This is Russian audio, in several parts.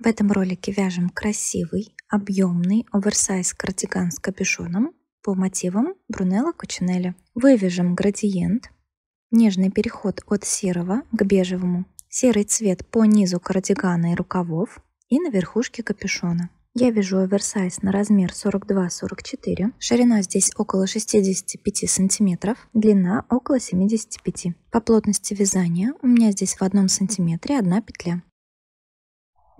В этом ролике вяжем красивый, объемный оверсайз кардиган с капюшоном по мотивам Брунелла Кучинелли. Вывяжем градиент, нежный переход от серого к бежевому, серый цвет по низу кардигана и рукавов и на верхушке капюшона. Я вяжу оверсайз на размер 42-44, ширина здесь около 65 сантиметров, длина около 75. По плотности вязания у меня здесь в одном сантиметре одна петля.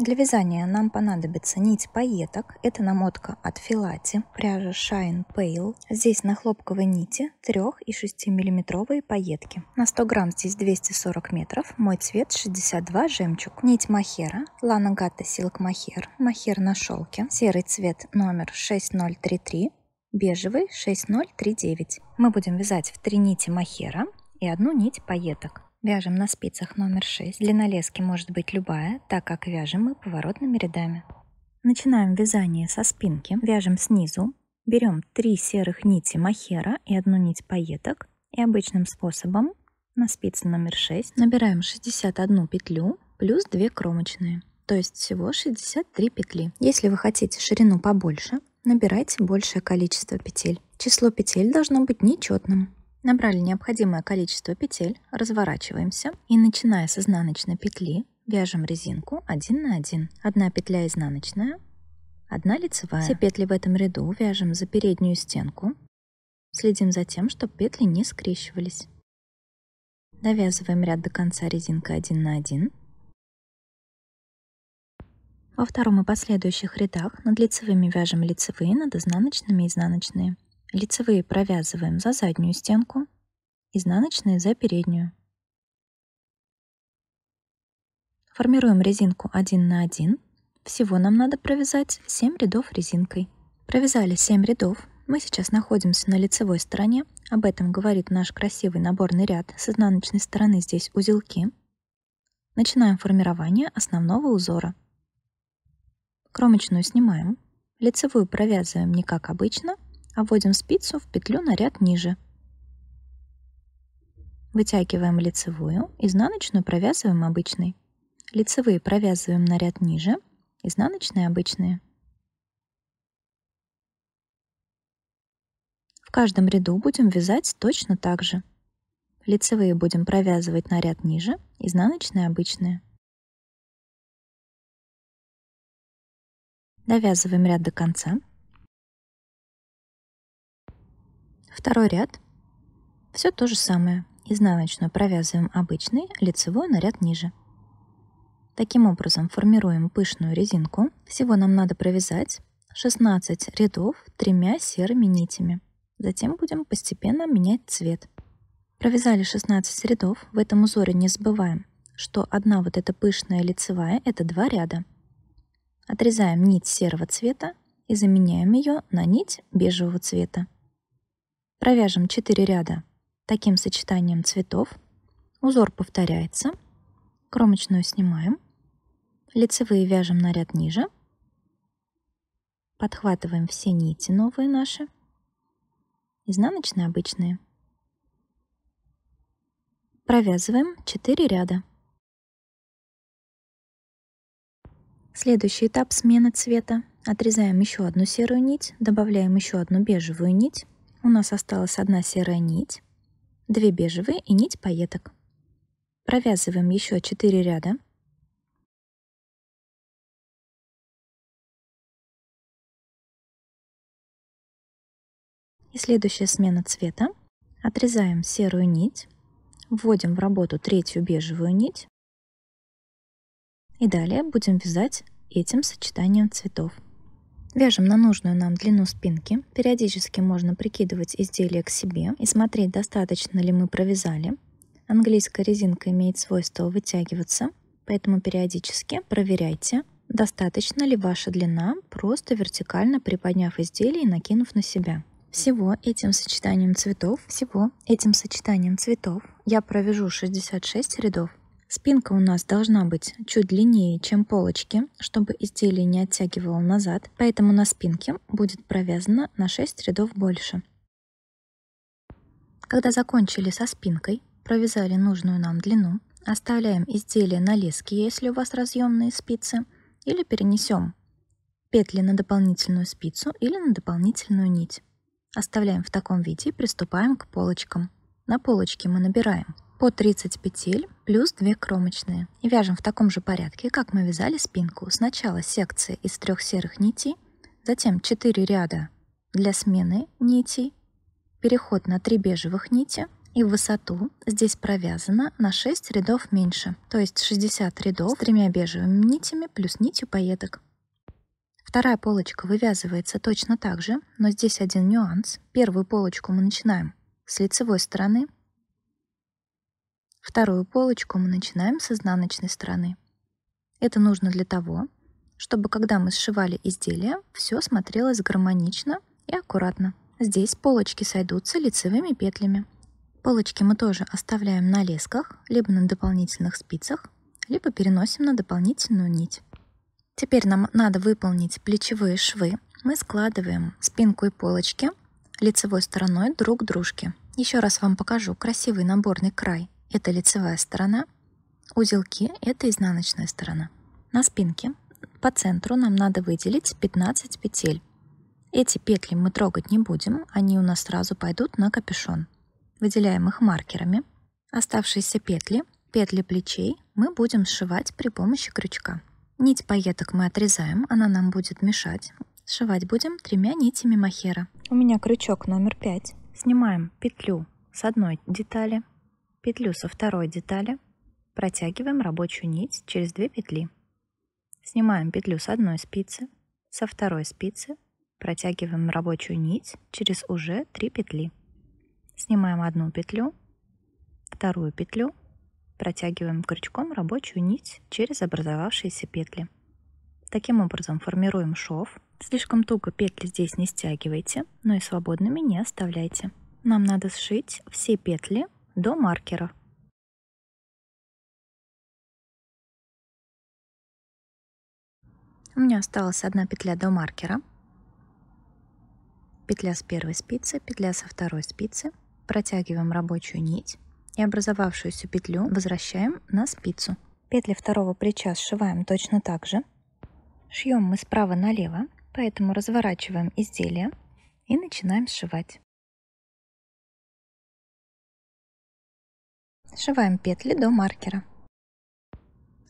Для вязания нам понадобится нить пайеток. Это намотка от Filati, пряжа Shine Pale. Здесь на хлопковой нити 3 и 6 миллиметровые пайетки. На 100 грамм здесь 240 метров. Мой цвет 62 жемчуг. Нить махера, Лана Гатта Силк Махер. Махер на шелке. Серый цвет номер 6033. Бежевый 6039. Мы будем вязать в три нити махера и одну нить пайеток. Вяжем на спицах номер 6. Длина лески может быть любая, так как вяжем мы поворотными рядами. Начинаем вязание со спинки. Вяжем снизу. Берем 3 серых нити махера и одну нить пайеток. И обычным способом на спице номер 6 набираем 61 петлю плюс 2 кромочные. То есть всего 63 петли. Если вы хотите ширину побольше, набирайте большее количество петель. Число петель должно быть нечетным. Набрали необходимое количество петель, разворачиваемся и, начиная с изнаночной петли, вяжем резинку один на один. Одна петля изнаночная, одна лицевая. Все петли в этом ряду вяжем за переднюю стенку. Следим за тем, чтобы петли не скрещивались. Довязываем ряд до конца резинкой один на один. Во втором и последующих рядах над лицевыми вяжем лицевые, над изнаночными изнаночные. Лицевые провязываем за заднюю стенку, изнаночные за переднюю. Формируем резинку 1 на 1. Всего нам надо провязать 7 рядов резинкой. Провязали 7 рядов. Мы сейчас находимся на лицевой стороне. Об этом говорит наш красивый наборный ряд. С изнаночной стороны здесь узелки. Начинаем формирование основного узора. Кромочную снимаем. Лицевую провязываем не как обычно – а вводим спицу в петлю на ряд ниже. Вытягиваем лицевую, изнаночную провязываем обычной. Лицевые провязываем на ряд ниже, изнаночные обычные. В каждом ряду будем вязать точно так же. Лицевые будем провязывать на ряд ниже, изнаночные обычные. Довязываем ряд до конца. Второй ряд. Все то же самое. Изнаночную провязываем обычный, лицевой на ряд ниже. Таким образом формируем пышную резинку. Всего нам надо провязать 16 рядов тремя серыми нитями. Затем будем постепенно менять цвет. Провязали 16 рядов, в этом узоре не забываем, что одна вот эта пышная лицевая – это два ряда. Отрезаем нить серого цвета и заменяем ее на нить бежевого цвета. Провяжем 4 ряда таким сочетанием цветов. Узор повторяется. Кромочную снимаем. Лицевые вяжем на ряд ниже. Подхватываем все нити новые наши. Изнаночные обычные. Провязываем 4 ряда. Следующий этап смена цвета. Отрезаем еще одну серую нить, добавляем еще одну бежевую нить у нас осталась одна серая нить, две бежевые и нить пайеток. Провязываем еще 4 ряда. И следующая смена цвета. Отрезаем серую нить, вводим в работу третью бежевую нить и далее будем вязать этим сочетанием цветов. Вяжем на нужную нам длину спинки. Периодически можно прикидывать изделие к себе и смотреть, достаточно ли мы провязали. Английская резинка имеет свойство вытягиваться, поэтому периодически проверяйте, достаточно ли ваша длина, просто вертикально приподняв изделие и накинув на себя. Всего этим сочетанием цветов, всего этим сочетанием цветов я провяжу 66 рядов. Спинка у нас должна быть чуть длиннее, чем полочки, чтобы изделие не оттягивало назад, поэтому на спинке будет провязано на 6 рядов больше. Когда закончили со спинкой, провязали нужную нам длину, оставляем изделие на леске, если у вас разъемные спицы, или перенесем петли на дополнительную спицу или на дополнительную нить. Оставляем в таком виде и приступаем к полочкам. На полочке мы набираем по 30 петель плюс 2 кромочные. И вяжем в таком же порядке, как мы вязали спинку. Сначала секция из трех серых нитей, затем 4 ряда для смены нитей, переход на 3 бежевых нити и высоту здесь провязано на 6 рядов меньше, то есть 60 рядов с тремя бежевыми нитями плюс нитью поеток. Вторая полочка вывязывается точно так же, но здесь один нюанс. Первую полочку мы начинаем с лицевой стороны, Вторую полочку мы начинаем с изнаночной стороны. Это нужно для того, чтобы когда мы сшивали изделие, все смотрелось гармонично и аккуратно. Здесь полочки сойдутся лицевыми петлями. Полочки мы тоже оставляем на лесках, либо на дополнительных спицах, либо переносим на дополнительную нить. Теперь нам надо выполнить плечевые швы. Мы складываем спинку и полочки лицевой стороной друг к дружке. Еще раз вам покажу красивый наборный край – это лицевая сторона, узелки – это изнаночная сторона. На спинке по центру нам надо выделить 15 петель. Эти петли мы трогать не будем, они у нас сразу пойдут на капюшон. Выделяем их маркерами. Оставшиеся петли, петли плечей, мы будем сшивать при помощи крючка. Нить пайеток мы отрезаем, она нам будет мешать. Сшивать будем тремя нитями махера. У меня крючок номер 5. Снимаем петлю с одной детали, Петлю со второй детали протягиваем рабочую нить через две петли. Снимаем петлю с одной спицы, со второй спицы протягиваем рабочую нить через уже три петли. Снимаем одну петлю, вторую петлю, протягиваем крючком рабочую нить через образовавшиеся петли. Таким образом формируем шов. Слишком туго петли здесь не стягивайте, но и свободными не оставляйте. Нам надо сшить все петли до маркера. У меня осталась одна петля до маркера. Петля с первой спицы, петля со второй спицы. Протягиваем рабочую нить и образовавшуюся петлю возвращаем на спицу. Петли второго плеча сшиваем точно так же. Шьем мы справа налево, поэтому разворачиваем изделие и начинаем сшивать. Сшиваем петли до маркера.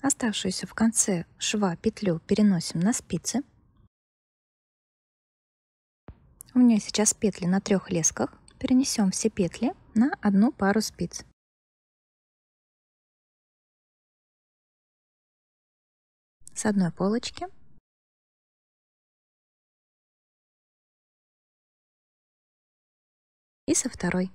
Оставшуюся в конце шва петлю переносим на спицы. У меня сейчас петли на трех лесках. Перенесем все петли на одну пару спиц. С одной полочки и со второй.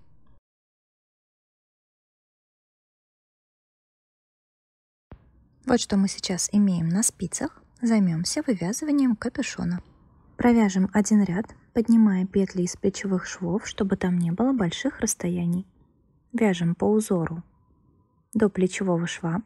Вот что мы сейчас имеем на спицах. Займемся вывязыванием капюшона. Провяжем один ряд, поднимая петли из плечевых швов, чтобы там не было больших расстояний. Вяжем по узору до плечевого шва.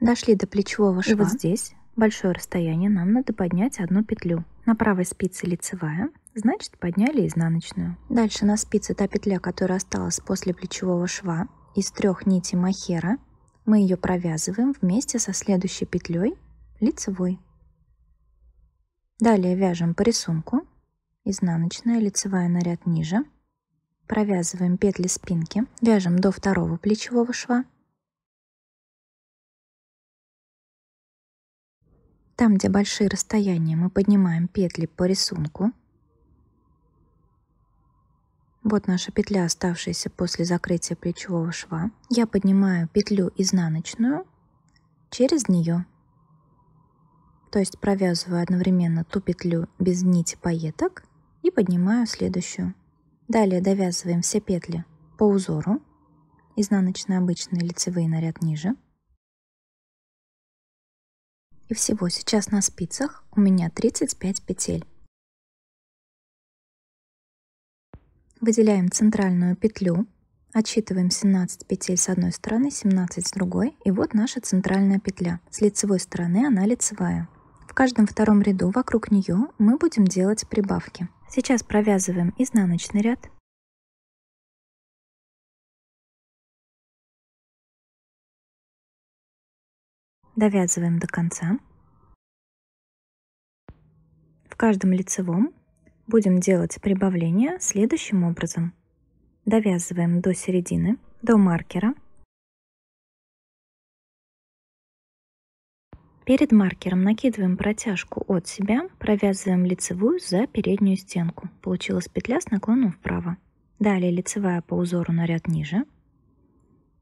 Дошли до плечевого шва. И вот здесь большое расстояние нам надо поднять одну петлю. На правой спице лицевая, Значит, подняли изнаночную. Дальше на спице та петля, которая осталась после плечевого шва из трех нитей махера, мы ее провязываем вместе со следующей петлей лицевой. Далее вяжем по рисунку. Изнаночная, лицевая на ряд ниже. Провязываем петли спинки. Вяжем до второго плечевого шва. Там, где большие расстояния, мы поднимаем петли по рисунку вот наша петля, оставшаяся после закрытия плечевого шва. Я поднимаю петлю изнаночную через нее. То есть провязываю одновременно ту петлю без нити пайеток и поднимаю следующую. Далее довязываем все петли по узору. Изнаночные обычные, лицевые на ряд ниже. И всего сейчас на спицах у меня 35 петель. Выделяем центральную петлю, отсчитываем 17 петель с одной стороны, 17 с другой, и вот наша центральная петля. С лицевой стороны она лицевая. В каждом втором ряду вокруг нее мы будем делать прибавки. Сейчас провязываем изнаночный ряд, довязываем до конца. В каждом лицевом Будем делать прибавление следующим образом. Довязываем до середины, до маркера. Перед маркером накидываем протяжку от себя, провязываем лицевую за переднюю стенку. Получилась петля с наклоном вправо. Далее лицевая по узору на ряд ниже.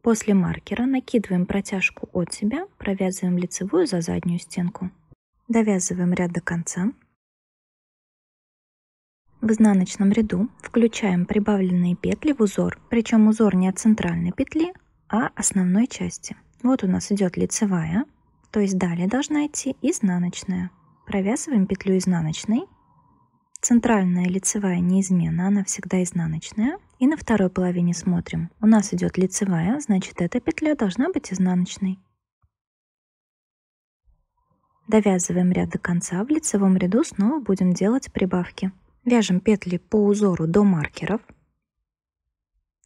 После маркера накидываем протяжку от себя, провязываем лицевую за заднюю стенку. Довязываем ряд до конца, в изнаночном ряду включаем прибавленные петли в узор, причем узор не от центральной петли, а основной части. Вот у нас идет лицевая, то есть далее должна идти изнаночная. Провязываем петлю изнаночной, центральная лицевая неизменна, она всегда изнаночная. И на второй половине смотрим. У нас идет лицевая, значит эта петля должна быть изнаночной. Довязываем ряд до конца, в лицевом ряду снова будем делать прибавки. Вяжем петли по узору до маркеров.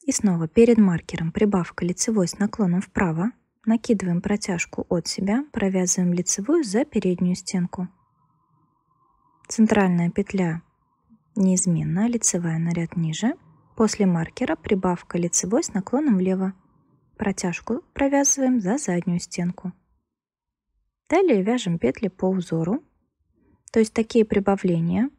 И снова перед маркером прибавка лицевой с наклоном вправо. Накидываем протяжку от себя, провязываем лицевую за переднюю стенку. Центральная петля неизменная, лицевая на ряд ниже. После маркера прибавка лицевой с наклоном влево. Протяжку провязываем за заднюю стенку. Далее вяжем петли по узору. То есть такие прибавления –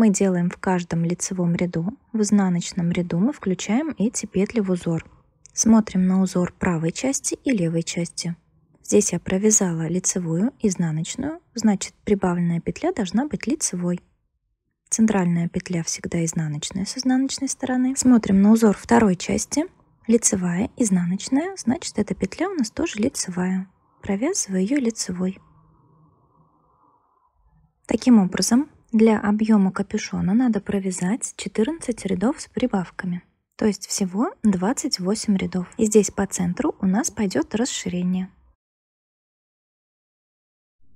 мы делаем в каждом лицевом ряду, в изнаночном ряду мы включаем эти петли в узор. Смотрим на узор правой части и левой части. Здесь я провязала лицевую, изнаночную, значит прибавленная петля должна быть лицевой. Центральная петля всегда изнаночная с изнаночной стороны. Смотрим на узор второй части. Лицевая, изнаночная, значит эта петля у нас тоже лицевая. Провязываю ее лицевой. Таким образом, для объема капюшона надо провязать 14 рядов с прибавками, то есть всего 28 рядов. И здесь по центру у нас пойдет расширение.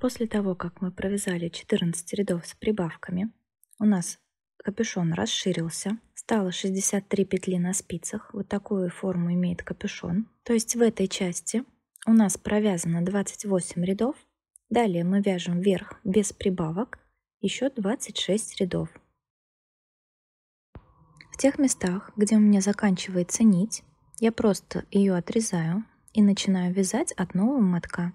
После того, как мы провязали 14 рядов с прибавками, у нас капюшон расширился, стало 63 петли на спицах, вот такую форму имеет капюшон. То есть в этой части у нас провязано 28 рядов, далее мы вяжем вверх без прибавок, еще 26 рядов. В тех местах, где у меня заканчивается нить, я просто ее отрезаю и начинаю вязать от нового мотка.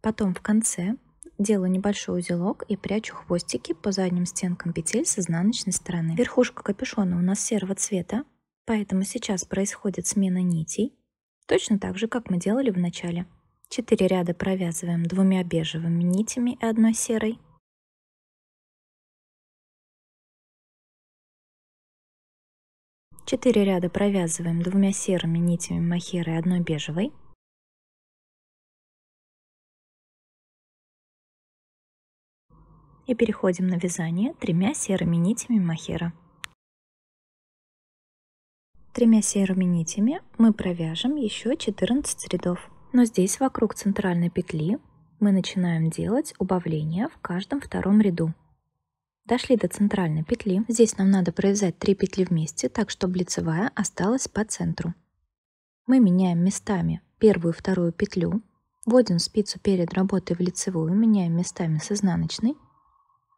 Потом в конце делаю небольшой узелок и прячу хвостики по задним стенкам петель с изнаночной стороны. Верхушка капюшона у нас серого цвета, поэтому сейчас происходит смена нитей, точно так же, как мы делали в начале. 4 ряда провязываем двумя бежевыми нитями и одной серой. 4 ряда провязываем двумя серыми нитями махера и одной бежевой. И переходим на вязание тремя серыми нитями махера. Тремя серыми нитями мы провяжем еще 14 рядов. Но здесь вокруг центральной петли мы начинаем делать убавление в каждом втором ряду. Дошли до центральной петли. Здесь нам надо провязать 3 петли вместе, так чтобы лицевая осталась по центру. Мы меняем местами первую и вторую петлю. Вводим спицу перед работой в лицевую, меняем местами с изнаночной.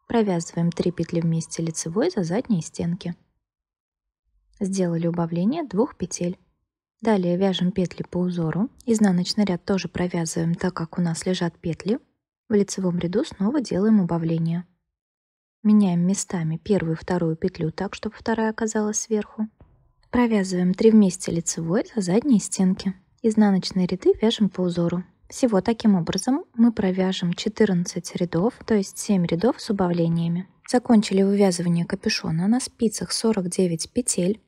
Провязываем 3 петли вместе лицевой за задние стенки. Сделали убавление двух петель. Далее вяжем петли по узору. Изнаночный ряд тоже провязываем так, как у нас лежат петли. В лицевом ряду снова делаем убавление. Меняем местами первую и вторую петлю так, чтобы вторая оказалась сверху. Провязываем 3 вместе лицевой за задние стенки. Изнаночные ряды вяжем по узору. Всего таким образом мы провяжем 14 рядов, то есть 7 рядов с убавлениями. Закончили вывязывание капюшона на спицах 49 петель.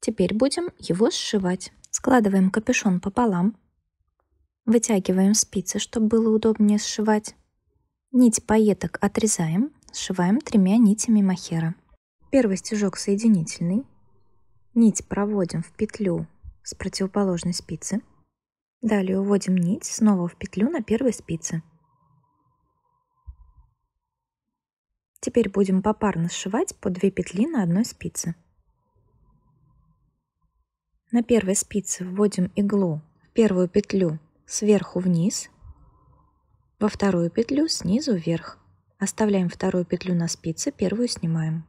Теперь будем его сшивать. Складываем капюшон пополам, вытягиваем спицы, чтобы было удобнее сшивать. Нить пайеток отрезаем Сшиваем тремя нитями махера. Первый стежок соединительный. Нить проводим в петлю с противоположной спицы. Далее уводим нить снова в петлю на первой спице. Теперь будем попарно сшивать по 2 петли на одной спице. На первой спице вводим иглу в первую петлю сверху вниз, во вторую петлю снизу вверх. Оставляем вторую петлю на спице, первую снимаем.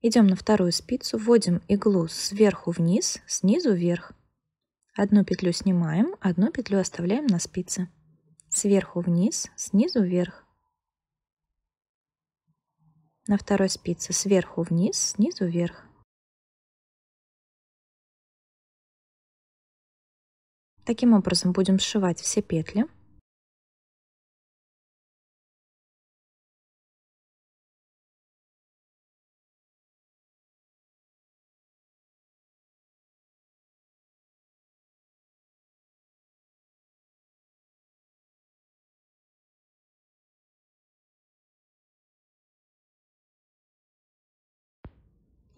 Идем на вторую спицу, вводим иглу сверху вниз, снизу вверх. Одну петлю снимаем, одну петлю оставляем на спице. Сверху вниз, снизу вверх. На второй спице сверху вниз, снизу вверх. Таким образом будем сшивать все петли.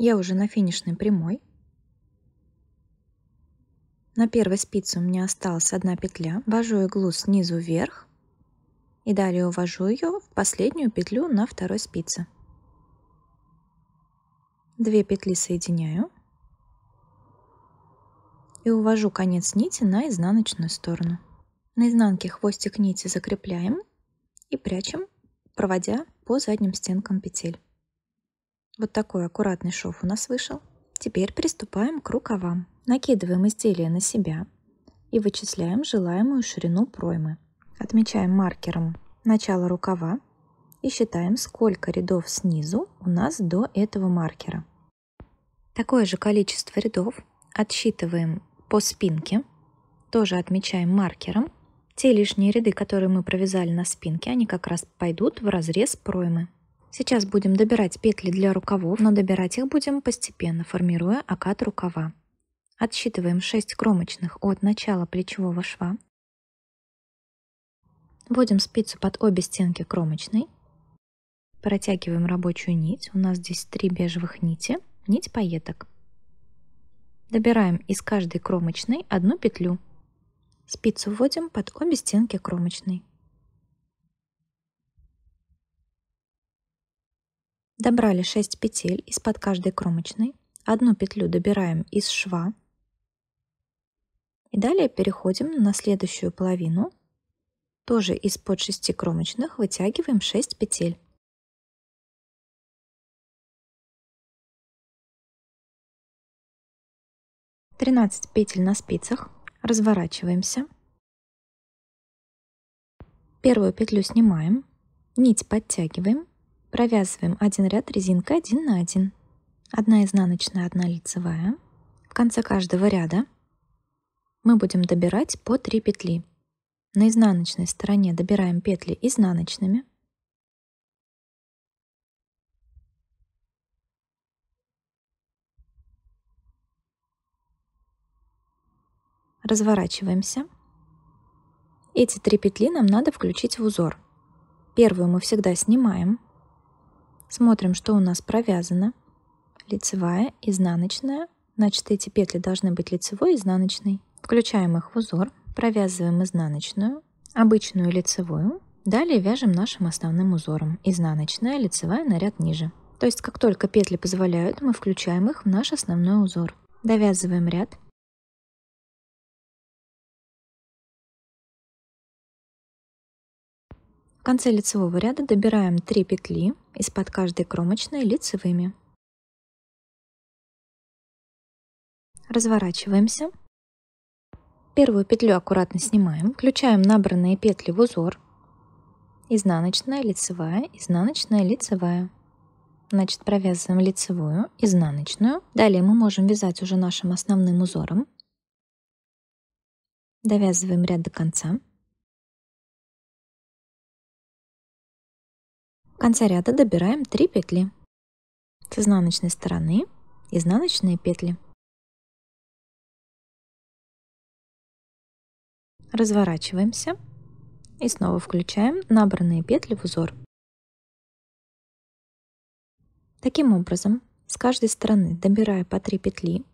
Я уже на финишной прямой. На первой спице у меня осталась одна петля. Вожу иглу снизу вверх и далее увожу ее в последнюю петлю на второй спице. Две петли соединяю и увожу конец нити на изнаночную сторону. На изнанке хвостик нити закрепляем и прячем, проводя по задним стенкам петель. Вот такой аккуратный шов у нас вышел. Теперь приступаем к рукавам. Накидываем изделие на себя и вычисляем желаемую ширину проймы. Отмечаем маркером начало рукава и считаем, сколько рядов снизу у нас до этого маркера. Такое же количество рядов отсчитываем по спинке, тоже отмечаем маркером. Те лишние ряды, которые мы провязали на спинке, они как раз пойдут в разрез проймы. Сейчас будем добирать петли для рукавов, но добирать их будем постепенно, формируя окат рукава. Отсчитываем 6 кромочных от начала плечевого шва. Вводим спицу под обе стенки кромочной. Протягиваем рабочую нить. У нас здесь 3 бежевых нити. Нить пайеток. Добираем из каждой кромочной одну петлю. Спицу вводим под обе стенки кромочной. Добрали 6 петель из-под каждой кромочной, одну петлю добираем из шва и далее переходим на следующую половину, тоже из-под 6 кромочных вытягиваем 6 петель. Тринадцать петель на спицах, разворачиваемся. Первую петлю снимаем, нить подтягиваем Провязываем один ряд резинкой 1 на 1. Одна изнаночная, одна лицевая. В конце каждого ряда мы будем добирать по 3 петли. На изнаночной стороне добираем петли изнаночными. Разворачиваемся. Эти три петли нам надо включить в узор. Первую мы всегда снимаем, Смотрим, что у нас провязано. Лицевая, изнаночная. Значит, эти петли должны быть лицевой и изнаночной. Включаем их в узор, провязываем изнаночную, обычную лицевую. Далее вяжем нашим основным узором. Изнаночная, лицевая, на ряд ниже. То есть, как только петли позволяют, мы включаем их в наш основной узор. Довязываем ряд, В конце лицевого ряда добираем 3 петли из-под каждой кромочной лицевыми. Разворачиваемся. Первую петлю аккуратно снимаем, включаем набранные петли в узор. Изнаночная, лицевая, изнаночная, лицевая. Значит, провязываем лицевую, изнаночную. Далее мы можем вязать уже нашим основным узором. Довязываем ряд до конца. конце ряда добираем 3 петли с изнаночной стороны, изнаночные петли. Разворачиваемся и снова включаем набранные петли в узор. Таким образом, с каждой стороны, добирая по 3 петли,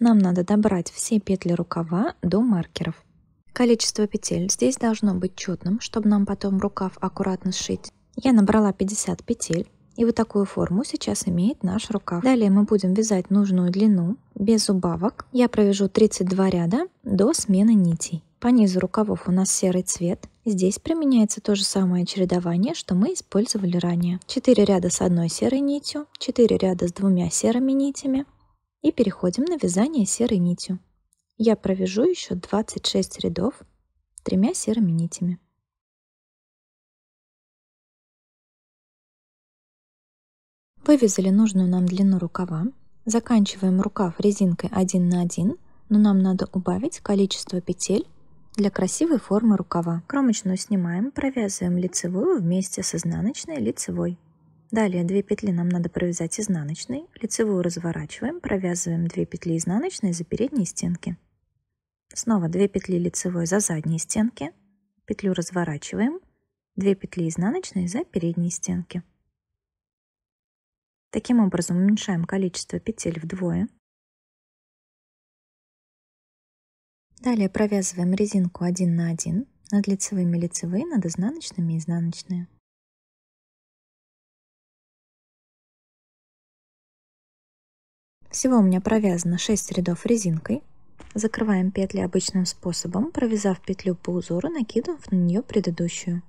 нам надо добрать все петли рукава до маркеров. Количество петель здесь должно быть четным, чтобы нам потом рукав аккуратно сшить. Я набрала 50 петель. И вот такую форму сейчас имеет наш рукав. Далее мы будем вязать нужную длину без убавок. Я провяжу 32 ряда до смены нитей. По низу рукавов у нас серый цвет. Здесь применяется то же самое чередование, что мы использовали ранее. 4 ряда с одной серой нитью, 4 ряда с двумя серыми нитями. И переходим на вязание серой нитью. Я провяжу еще 26 рядов тремя серыми нитями. Вывязали нужную нам длину рукава, заканчиваем рукав резинкой 1 на 1, но нам надо убавить количество петель для красивой формы рукава. Кромочную снимаем, провязываем лицевую вместе с изнаночной лицевой. Далее 2 петли нам надо провязать изнаночной, лицевую разворачиваем, провязываем 2 петли изнаночной за передние стенки. Снова 2 петли лицевой за задние стенки, петлю разворачиваем, 2 петли изнаночной за передние стенки. Таким образом уменьшаем количество петель вдвое. Далее провязываем резинку 1 на 1 над лицевыми лицевые, над изнаночными изнаночные. Всего у меня провязано 6 рядов резинкой. Закрываем петли обычным способом, провязав петлю по узору, накидываем на нее предыдущую.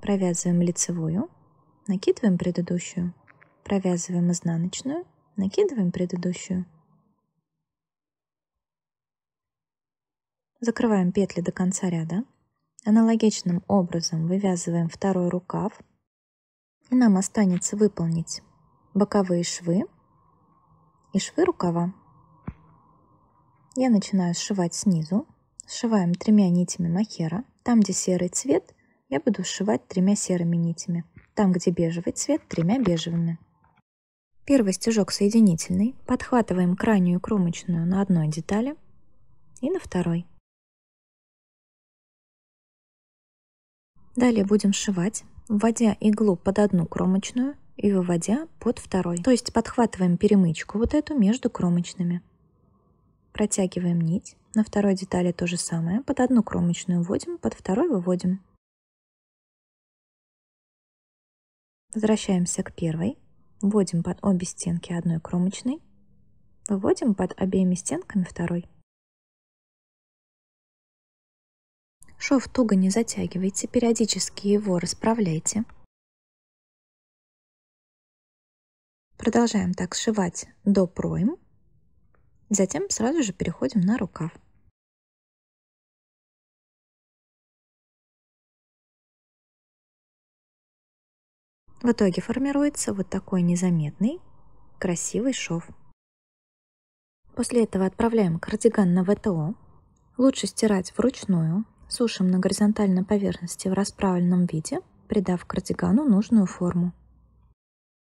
Провязываем лицевую, накидываем предыдущую провязываем изнаночную, накидываем предыдущую. Закрываем петли до конца ряда. Аналогичным образом вывязываем второй рукав. И нам останется выполнить боковые швы и швы рукава. Я начинаю сшивать снизу. Сшиваем тремя нитями махера. Там, где серый цвет, я буду сшивать тремя серыми нитями. Там, где бежевый цвет, тремя бежевыми. Первый стежок соединительный, подхватываем крайнюю кромочную на одной детали и на второй. Далее будем сшивать, вводя иглу под одну кромочную и выводя под второй. То есть подхватываем перемычку вот эту между кромочными. Протягиваем нить. На второй детали то же самое. Под одну кромочную вводим, под второй выводим. Возвращаемся к первой. Вводим под обе стенки одной кромочной, выводим под обеими стенками второй. Шов туго не затягивайте, периодически его расправляйте. Продолжаем так сшивать до пройм. Затем сразу же переходим на рукав. В итоге формируется вот такой незаметный, красивый шов. После этого отправляем кардиган на ВТО. Лучше стирать вручную, сушим на горизонтальной поверхности в расправленном виде, придав кардигану нужную форму.